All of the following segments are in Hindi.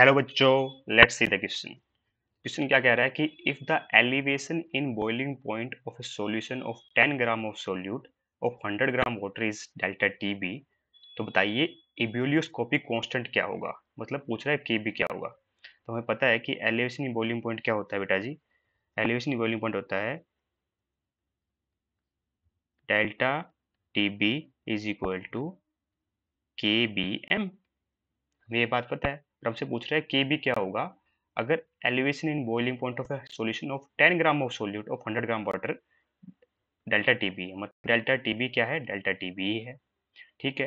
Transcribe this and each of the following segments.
हेलो बच्चों let's see the question question क्या कह रहा है कि if the elevation in boiling point of a solution of 10 gram of solute of 100 gram water is delta T B तो बताइए इब्यूलियोस्कोपिक कांस्टेंट क्या होगा मतलब पूछ रहा है के बी क्या होगा तो हमें पता है कि एलिवेशन इन बॉइलिंग पॉइंट क्या होता है बेटा जी एलिवेशन इन बॉइलिंग पॉइंट होता है delta T B is equal to K B M हमें ये बात पता है हमसे पूछ रहा है के बी क्या होगा अगर elevation in boiling point of solution of ten gram of solute of hundred gram water delta T B मतलब डेल्टा टी बी क्या है डेल्टा टी बी है ठीक है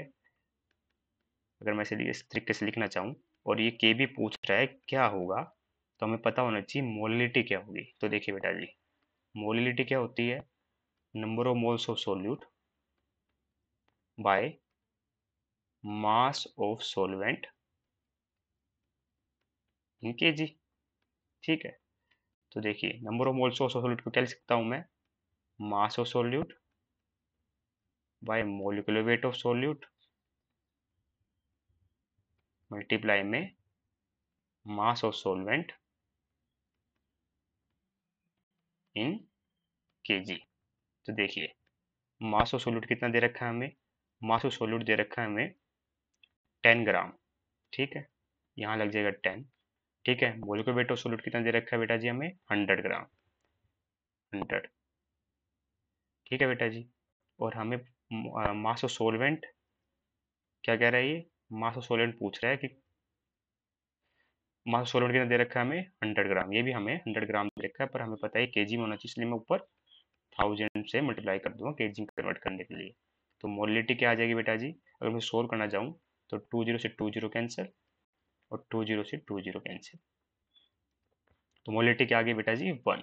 अगर मैं इसे इस तरीके से लिखना चाहूँ और ये के बी पूछ रहा है क्या होगा तो हमें पता होना चाहिए मोलिलिटी क्या होगी तो देखिए बेटा जी मोलिलिटी क्या होती है number of moles of solute by mass of solvent K G ठीक है तो देखिए number of moles of solute को क्या लिख सकता हूँ मैं mass of solute by molecular weight of solute multiply में mass of solvent in KG तो देखिए मास ऑफ सोल्यूट कितना दे रखा है हमें मास ऑफ सोल्यूट दे रखा है हमें टेन ग्राम ठीक है यहाँ लग जाएगा टेन ठीक है बोल के बेटो सोल्यूट कितना दे रखा है बेटा जी हमें हंड्रेड ग्राम हंड्रेड ठीक है बेटा जी और हमें ऑफ सोलवेंट क्या कह रहा है ये ऑफ सोलवेंट पूछ रहा है कि ऑफ सोलवेंट कितना दे रखा है हमें हंड्रेड ग्राम ये भी हमें हंड्रेड ग्राम दे रखा है पर हमें पता है के जी में होना चाहिए इसलिए मैं ऊपर थाउजेंड से मल्टीप्लाई कर दूंगा के जी कन्वर्ट करने के लिए तो मोलिटी क्या आ जाएगी बेटा जी अगर मैं सोल्व करना चाहूँ तो टू जीरो से टू जीरो कैंसिल और टू जीरो से टू जीरो कैंसिल तो मोलिटी क्या आ गई बेटा जी वन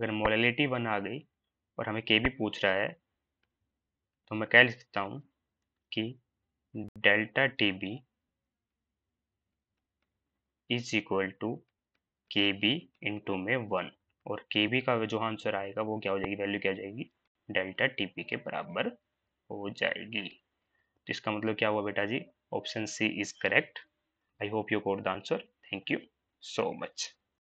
अगर मोलिटी वन आ गई और हमें के भी पूछ रहा है तो मैं कह लिख सकता हूँ कि delta T B is equal to K B into में वन और के बी का जो आंसर आएगा वो क्या हो जाएगी वैल्यू क्या हो जाएगी डेल्टा टी पी के बराबर हो जाएगी तो इसका मतलब क्या हुआ बेटा जी option C is correct i hope you got the answer thank you so much